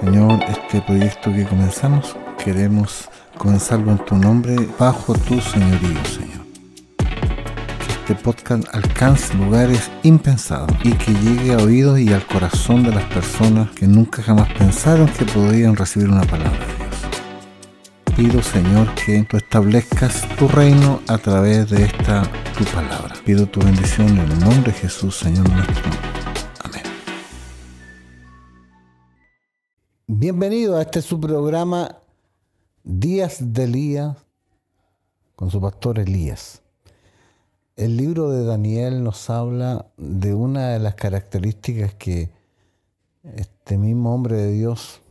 Señor, este proyecto que comenzamos, queremos comenzarlo en tu nombre, bajo tu señorío, Señor. Que este podcast alcance lugares impensados y que llegue a oídos y al corazón de las personas que nunca jamás pensaron que podrían recibir una palabra de Dios. Pido, Señor, que tú establezcas tu reino a través de esta tu palabra. Pido tu bendición en el nombre de Jesús, Señor nuestro. Bienvenido a este su programa Días de Elías con su pastor Elías. El libro de Daniel nos habla de una de las características que este mismo hombre de Dios,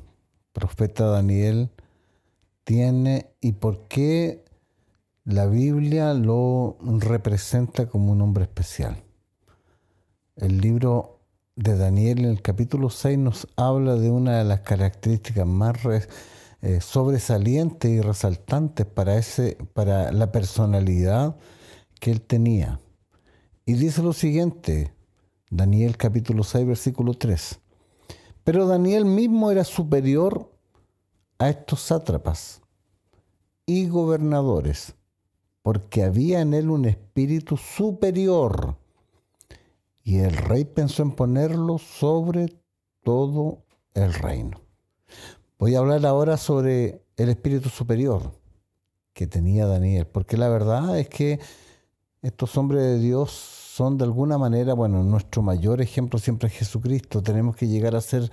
profeta Daniel, tiene y por qué la Biblia lo representa como un hombre especial. El libro de Daniel en el capítulo 6 nos habla de una de las características más eh, sobresalientes y resaltantes para, ese, para la personalidad que él tenía. Y dice lo siguiente, Daniel capítulo 6 versículo 3. Pero Daniel mismo era superior a estos sátrapas y gobernadores, porque había en él un espíritu superior y el rey pensó en ponerlo sobre todo el reino. Voy a hablar ahora sobre el espíritu superior que tenía Daniel, porque la verdad es que estos hombres de Dios son de alguna manera, bueno, nuestro mayor ejemplo siempre es Jesucristo. Tenemos que llegar a ser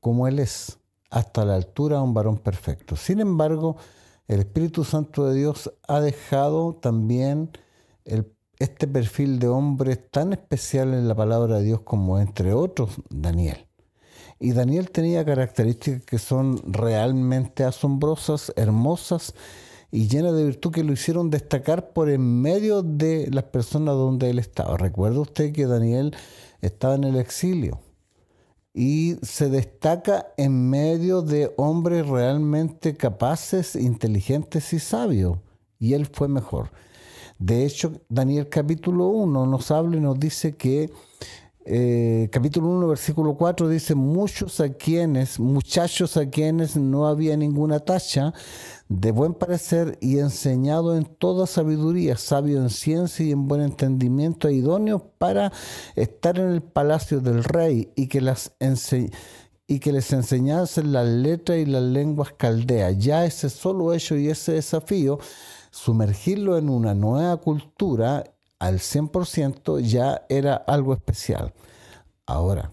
como Él es, hasta la altura de un varón perfecto. Sin embargo, el Espíritu Santo de Dios ha dejado también el este perfil de hombre tan especial en la palabra de Dios como entre otros Daniel. Y Daniel tenía características que son realmente asombrosas, hermosas y llenas de virtud que lo hicieron destacar por en medio de las personas donde él estaba. Recuerda usted que Daniel estaba en el exilio y se destaca en medio de hombres realmente capaces, inteligentes y sabios. Y él fue mejor. De hecho, Daniel capítulo 1 nos habla y nos dice que, eh, capítulo 1, versículo 4 dice, muchos a quienes, muchachos a quienes no había ninguna tacha, de buen parecer y enseñado en toda sabiduría, sabio en ciencia y en buen entendimiento, e para estar en el palacio del rey y que las y que les enseñasen las letras y las lenguas caldeas. Ya ese solo hecho y ese desafío sumergirlo en una nueva cultura al 100% ya era algo especial. Ahora,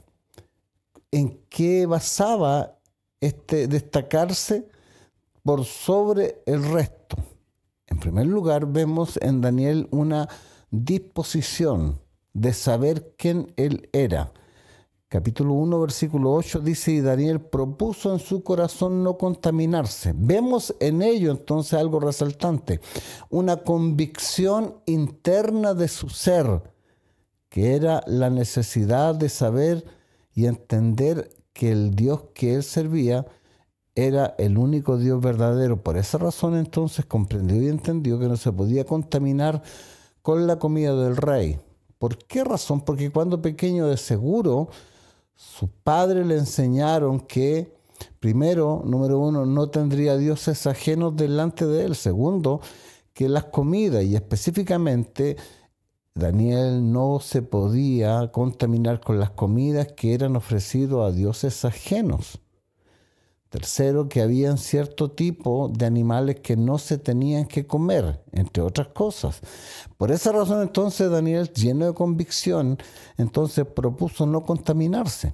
¿en qué basaba este destacarse por sobre el resto? En primer lugar, vemos en Daniel una disposición de saber quién él era capítulo 1, versículo 8 dice, y Daniel propuso en su corazón no contaminarse. Vemos en ello entonces algo resaltante, una convicción interna de su ser, que era la necesidad de saber y entender que el Dios que él servía era el único Dios verdadero. Por esa razón entonces comprendió y entendió que no se podía contaminar con la comida del rey. ¿Por qué razón? Porque cuando pequeño de seguro, sus padres le enseñaron que, primero, número uno, no tendría dioses ajenos delante de él. Segundo, que las comidas y específicamente Daniel no se podía contaminar con las comidas que eran ofrecidas a dioses ajenos. Tercero, que habían cierto tipo de animales que no se tenían que comer, entre otras cosas. Por esa razón entonces Daniel, lleno de convicción, entonces propuso no contaminarse.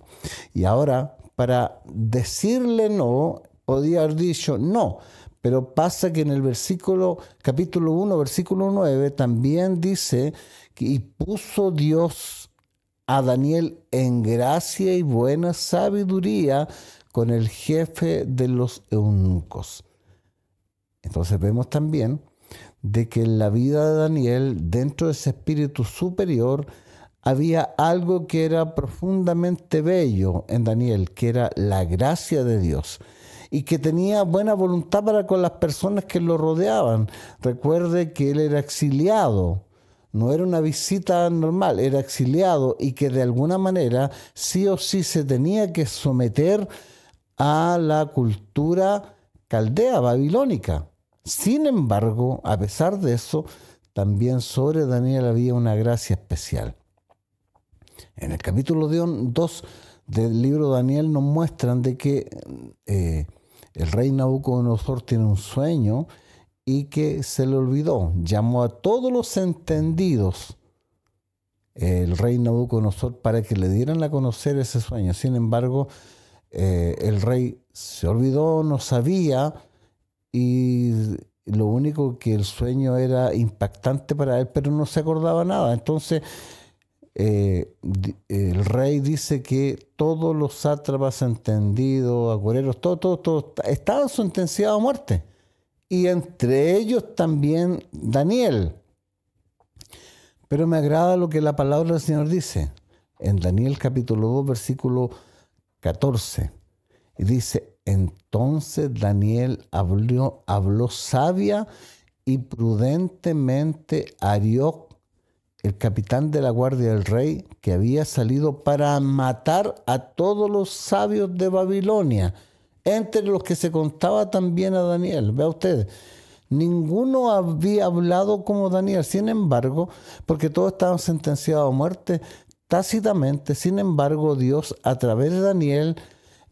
Y ahora, para decirle no, podía haber dicho no. Pero pasa que en el versículo, capítulo 1, versículo 9, también dice, que, puso Dios a Daniel en gracia y buena sabiduría con el jefe de los eunucos. Entonces vemos también de que en la vida de Daniel, dentro de ese espíritu superior, había algo que era profundamente bello en Daniel, que era la gracia de Dios y que tenía buena voluntad para con las personas que lo rodeaban. Recuerde que él era exiliado, no era una visita normal, era exiliado y que de alguna manera sí o sí se tenía que someter a la cultura caldea, babilónica. Sin embargo, a pesar de eso, también sobre Daniel había una gracia especial. En el capítulo 2 del libro de Daniel nos muestran de que eh, el rey Nabucodonosor tiene un sueño y que se le olvidó. Llamó a todos los entendidos eh, el rey Nabucodonosor para que le dieran a conocer ese sueño. Sin embargo, eh, el rey se olvidó, no sabía y lo único que el sueño era impactante para él, pero no se acordaba nada. Entonces eh, el rey dice que todos los sátrapas entendidos, aguerreros, todos, todos, todos estaban sentenciados a muerte. Y entre ellos también Daniel. Pero me agrada lo que la palabra del Señor dice. En Daniel capítulo 2, versículo 14. Y dice, entonces Daniel habló, habló sabia y prudentemente a Arioc, el capitán de la guardia del rey, que había salido para matar a todos los sabios de Babilonia, entre los que se contaba también a Daniel. Vea usted, ninguno había hablado como Daniel. Sin embargo, porque todos estaban sentenciados a muerte, tácitamente. Sin embargo, Dios a través de Daniel,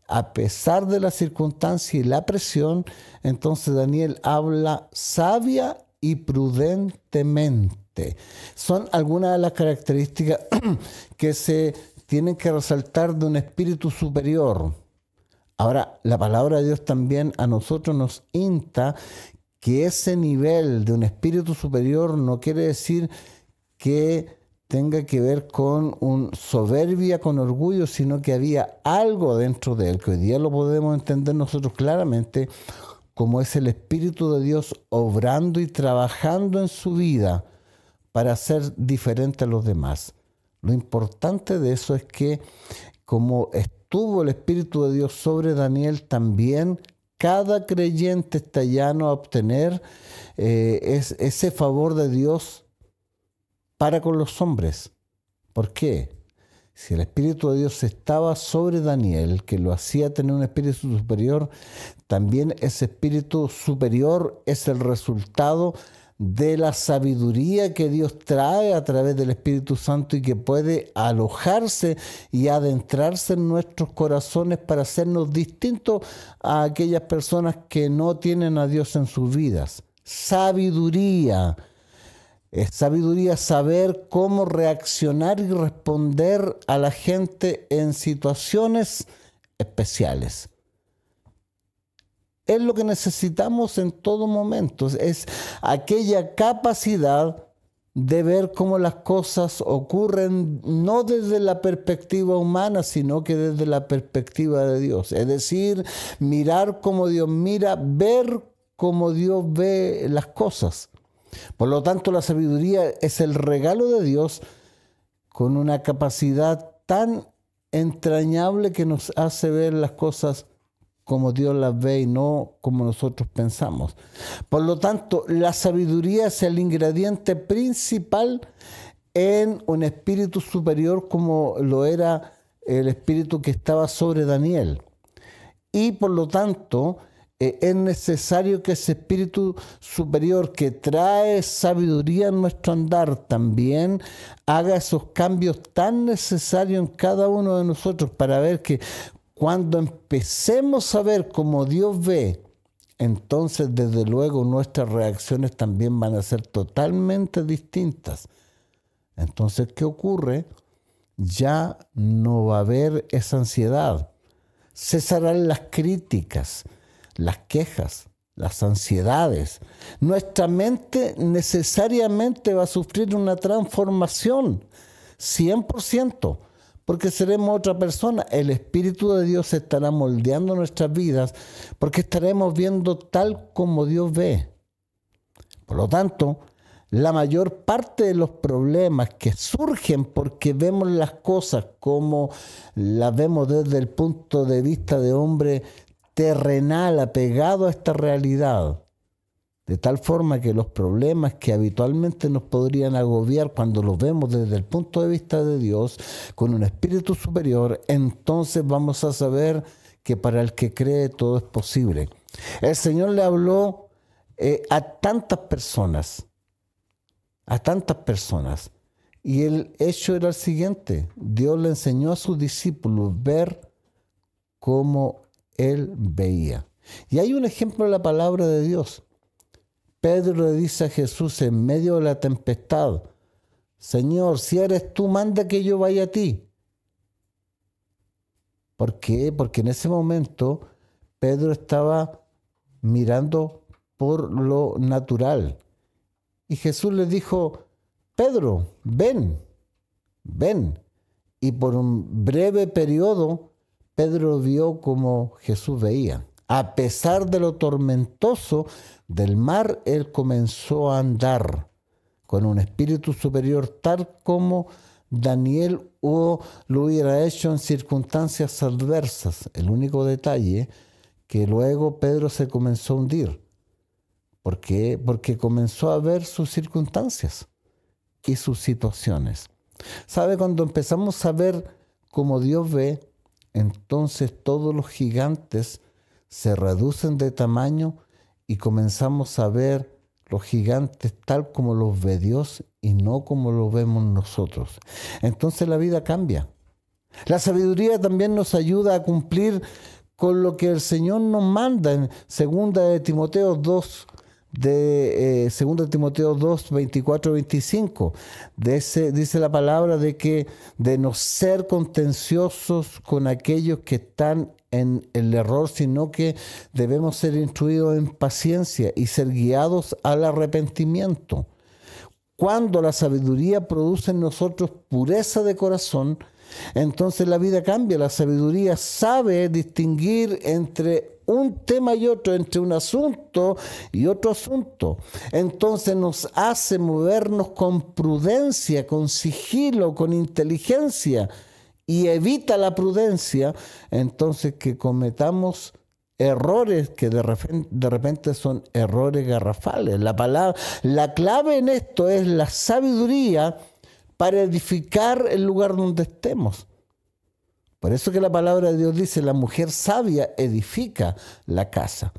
a pesar de la circunstancia y la presión, entonces Daniel habla sabia y prudentemente. Son algunas de las características que se tienen que resaltar de un espíritu superior. Ahora, la palabra de Dios también a nosotros nos insta que ese nivel de un espíritu superior no quiere decir que tenga que ver con un soberbia, con orgullo, sino que había algo dentro de él, que hoy día lo podemos entender nosotros claramente como es el Espíritu de Dios obrando y trabajando en su vida para ser diferente a los demás. Lo importante de eso es que como estuvo el Espíritu de Dios sobre Daniel, también cada creyente está llano a obtener eh, ese favor de Dios para con los hombres. ¿Por qué? Si el Espíritu de Dios estaba sobre Daniel, que lo hacía tener un espíritu superior, también ese espíritu superior es el resultado de la sabiduría que Dios trae a través del Espíritu Santo y que puede alojarse y adentrarse en nuestros corazones para hacernos distintos a aquellas personas que no tienen a Dios en sus vidas. Sabiduría es sabiduría saber cómo reaccionar y responder a la gente en situaciones especiales. Es lo que necesitamos en todo momento. Es aquella capacidad de ver cómo las cosas ocurren no desde la perspectiva humana, sino que desde la perspectiva de Dios. Es decir, mirar como Dios mira, ver cómo Dios ve las cosas. Por lo tanto, la sabiduría es el regalo de Dios con una capacidad tan entrañable que nos hace ver las cosas como Dios las ve y no como nosotros pensamos. Por lo tanto, la sabiduría es el ingrediente principal en un espíritu superior como lo era el espíritu que estaba sobre Daniel. Y por lo tanto, eh, es necesario que ese espíritu superior que trae sabiduría en nuestro andar también haga esos cambios tan necesarios en cada uno de nosotros para ver que cuando empecemos a ver como Dios ve, entonces desde luego nuestras reacciones también van a ser totalmente distintas. Entonces, ¿qué ocurre? Ya no va a haber esa ansiedad. Cesarán las críticas las quejas, las ansiedades. Nuestra mente necesariamente va a sufrir una transformación, 100%, porque seremos otra persona. El Espíritu de Dios estará moldeando nuestras vidas porque estaremos viendo tal como Dios ve. Por lo tanto, la mayor parte de los problemas que surgen porque vemos las cosas como las vemos desde el punto de vista de hombre terrenal, apegado a esta realidad, de tal forma que los problemas que habitualmente nos podrían agobiar cuando los vemos desde el punto de vista de Dios, con un espíritu superior, entonces vamos a saber que para el que cree todo es posible. El Señor le habló eh, a tantas personas, a tantas personas. Y el hecho era el siguiente, Dios le enseñó a sus discípulos ver cómo él veía. Y hay un ejemplo en la palabra de Dios. Pedro le dice a Jesús en medio de la tempestad, Señor, si eres tú, manda que yo vaya a ti. ¿Por qué? Porque en ese momento Pedro estaba mirando por lo natural. Y Jesús le dijo, Pedro, ven, ven. Y por un breve periodo Pedro vio como Jesús veía. A pesar de lo tormentoso del mar, él comenzó a andar con un espíritu superior tal como Daniel o lo hubiera hecho en circunstancias adversas. El único detalle que luego Pedro se comenzó a hundir. ¿Por Porque comenzó a ver sus circunstancias y sus situaciones. ¿Sabe? Cuando empezamos a ver como Dios ve, entonces todos los gigantes se reducen de tamaño y comenzamos a ver los gigantes tal como los ve Dios y no como los vemos nosotros. Entonces la vida cambia. La sabiduría también nos ayuda a cumplir con lo que el Señor nos manda en 2 de Timoteo 2, de 2 eh, Timoteo 2, 24, 25. dice la palabra de que de no ser contenciosos con aquellos que están en el error, sino que debemos ser instruidos en paciencia y ser guiados al arrepentimiento. Cuando la sabiduría produce en nosotros pureza de corazón, entonces la vida cambia, la sabiduría sabe distinguir entre un tema y otro, entre un asunto y otro asunto. Entonces nos hace movernos con prudencia, con sigilo, con inteligencia y evita la prudencia, entonces que cometamos errores que de repente, son errores garrafales. La, palabra, la clave en esto es la sabiduría para edificar el lugar donde estemos. Por eso que la palabra de Dios dice, la mujer sabia edifica la casa.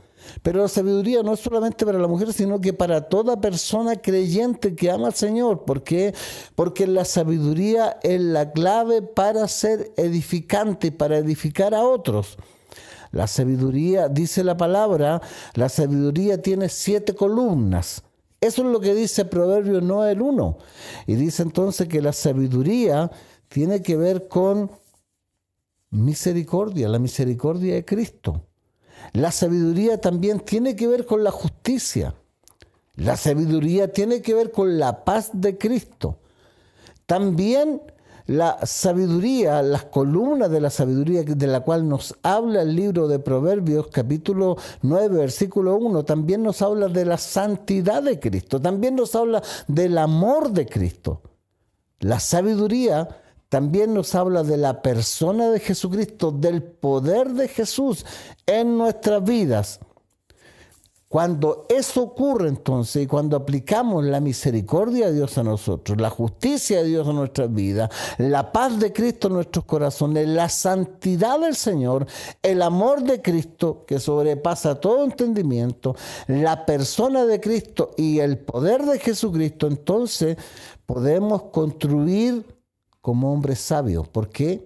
Pero la sabiduría no es solamente para la mujer, sino que para toda persona creyente que ama al Señor. ¿Por qué? Porque la sabiduría es la clave para ser edificante, para edificar a otros. La sabiduría, dice la palabra, la sabiduría tiene siete columnas. Eso es lo que dice Proverbio 9, el 1. Y dice entonces que la sabiduría tiene que ver con Misericordia, la misericordia de Cristo. La sabiduría también tiene que ver con la justicia. La sabiduría tiene que ver con la paz de Cristo. También la sabiduría, las columnas de la sabiduría de la cual nos habla el libro de Proverbios capítulo 9, versículo 1, también nos habla de la santidad de Cristo, también nos habla del amor de Cristo. La sabiduría también nos habla de la persona de Jesucristo, del poder de Jesús en nuestras vidas. Cuando eso ocurre entonces y cuando aplicamos la misericordia de Dios a nosotros, la justicia de Dios a nuestras vidas, la paz de Cristo en nuestros corazones, la santidad del Señor, el amor de Cristo que sobrepasa todo entendimiento, la persona de Cristo y el poder de Jesucristo, entonces podemos construir como hombre sabio. ¿Por qué?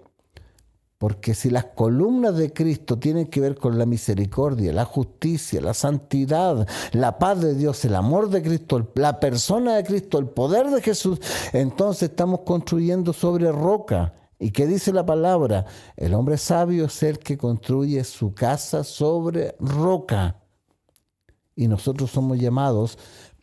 Porque si las columnas de Cristo tienen que ver con la misericordia, la justicia, la santidad, la paz de Dios, el amor de Cristo, la persona de Cristo, el poder de Jesús, entonces estamos construyendo sobre roca. ¿Y qué dice la palabra? El hombre sabio es el que construye su casa sobre roca. Y nosotros somos llamados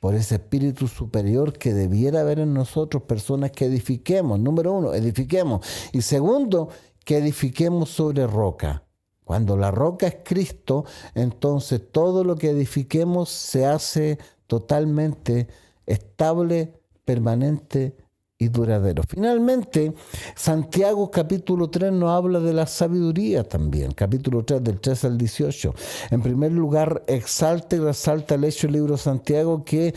por ese espíritu superior que debiera haber en nosotros, personas que edifiquemos. Número uno, edifiquemos. Y segundo, que edifiquemos sobre roca. Cuando la roca es Cristo, entonces todo lo que edifiquemos se hace totalmente estable, permanente y duradero. Finalmente, Santiago capítulo 3 nos habla de la sabiduría también, capítulo 3 del 3 al 18. En primer lugar, exalta y resalta el hecho del libro Santiago que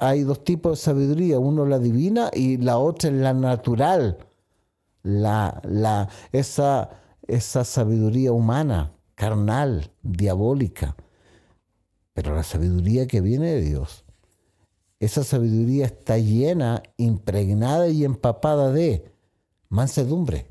hay dos tipos de sabiduría, uno la divina y la otra es la natural, la, la, esa, esa sabiduría humana, carnal, diabólica, pero la sabiduría que viene de Dios esa sabiduría está llena, impregnada y empapada de mansedumbre.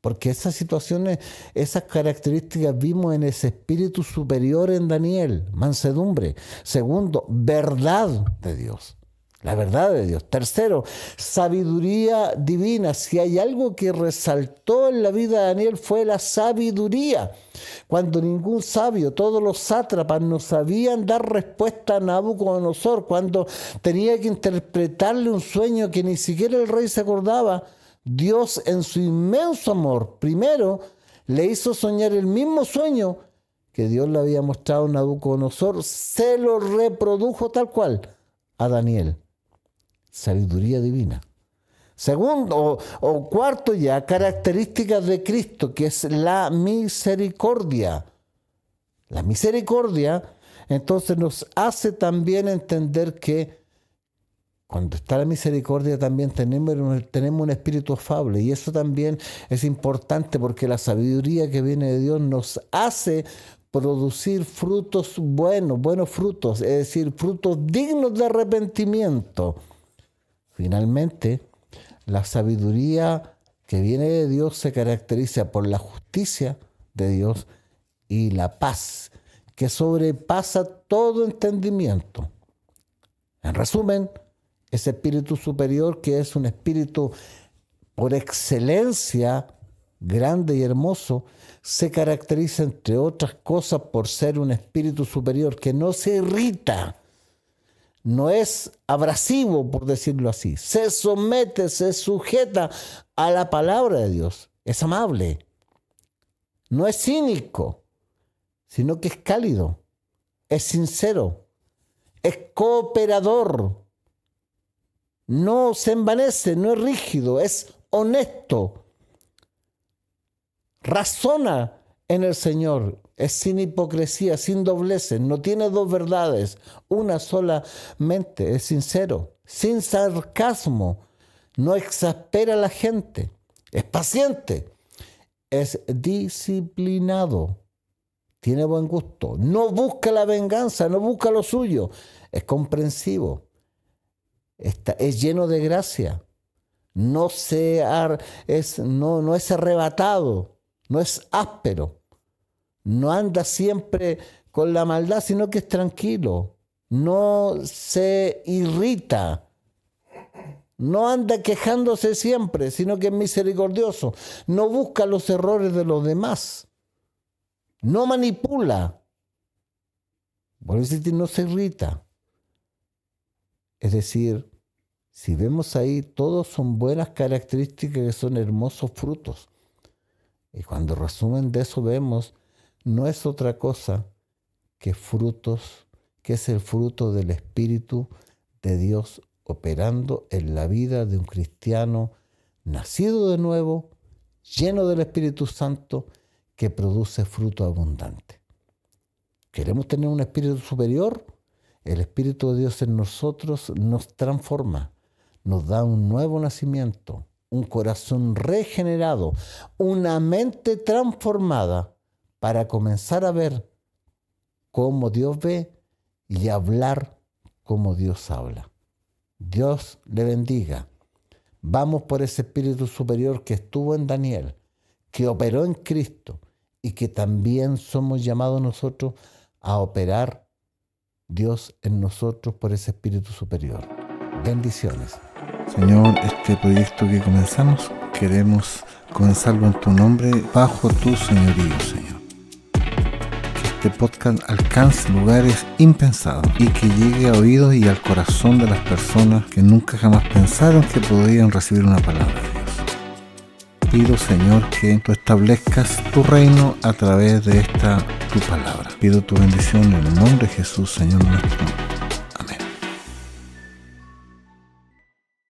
Porque esas situaciones, esas características vimos en ese espíritu superior en Daniel, mansedumbre. Segundo, verdad de Dios la verdad de Dios. Tercero, sabiduría divina. Si hay algo que resaltó en la vida de Daniel fue la sabiduría. Cuando ningún sabio, todos los sátrapas no sabían dar respuesta a Nabucodonosor, cuando tenía que interpretarle un sueño que ni siquiera el rey se acordaba, Dios en su inmenso amor, primero, le hizo soñar el mismo sueño que Dios le había mostrado a Nabucodonosor, se lo reprodujo tal cual a Daniel sabiduría divina. Segundo o, cuarto ya, características de Cristo, que es la misericordia. La misericordia entonces nos hace también entender que cuando está la misericordia también tenemos, tenemos un espíritu afable y eso también es importante porque la sabiduría que viene de Dios nos hace producir frutos buenos, buenos frutos, es decir, frutos dignos de arrepentimiento. Finalmente, la sabiduría que viene de Dios se caracteriza por la justicia de Dios y la paz, que sobrepasa todo entendimiento. En resumen, ese espíritu superior que es un espíritu por excelencia grande y hermoso, se caracteriza entre otras cosas por ser un espíritu superior que no se irrita, no es abrasivo, por decirlo así. Se somete, se sujeta a la palabra de Dios. Es amable. No es cínico, sino que es cálido, es sincero, es cooperador. No se envanece, no es rígido, es honesto. Razona en el Señor es sin hipocresía, sin dobleces, no tiene dos verdades, una sola mente, es sincero, sin sarcasmo, no exaspera a la gente, es paciente, es disciplinado, tiene buen gusto, no busca la venganza, no busca lo suyo, es comprensivo, es lleno de gracia, no, es, no, no es arrebatado, no es áspero no anda siempre con la maldad, sino que es tranquilo. No se irrita. No anda quejándose siempre, sino que es misericordioso. No busca los errores de los demás. No manipula. por no se irrita. Es decir, si vemos ahí, todos son buenas características que son hermosos frutos. Y cuando resumen de eso vemos no es otra cosa que frutos, que es el fruto del Espíritu de Dios operando en la vida de un cristiano nacido de nuevo, lleno del Espíritu Santo, que produce fruto abundante. ¿Queremos tener un espíritu superior? El Espíritu de Dios en nosotros nos transforma, nos da un nuevo nacimiento, un corazón regenerado, una mente transformada para comenzar a ver cómo Dios ve y hablar como Dios habla. Dios le bendiga. Vamos por ese espíritu superior que estuvo en Daniel, que operó en Cristo y que también somos llamados nosotros a operar Dios en nosotros por ese espíritu superior. Bendiciones. Señor, este proyecto que comenzamos, queremos comenzarlo en tu nombre, bajo tu señorío, Señor este podcast alcance lugares impensados y que llegue a oídos y al corazón de las personas que nunca jamás pensaron que podrían recibir una palabra de Dios. Pido Señor que tú establezcas tu reino a través de esta tu palabra. Pido tu bendición en el nombre de Jesús, Señor nuestro.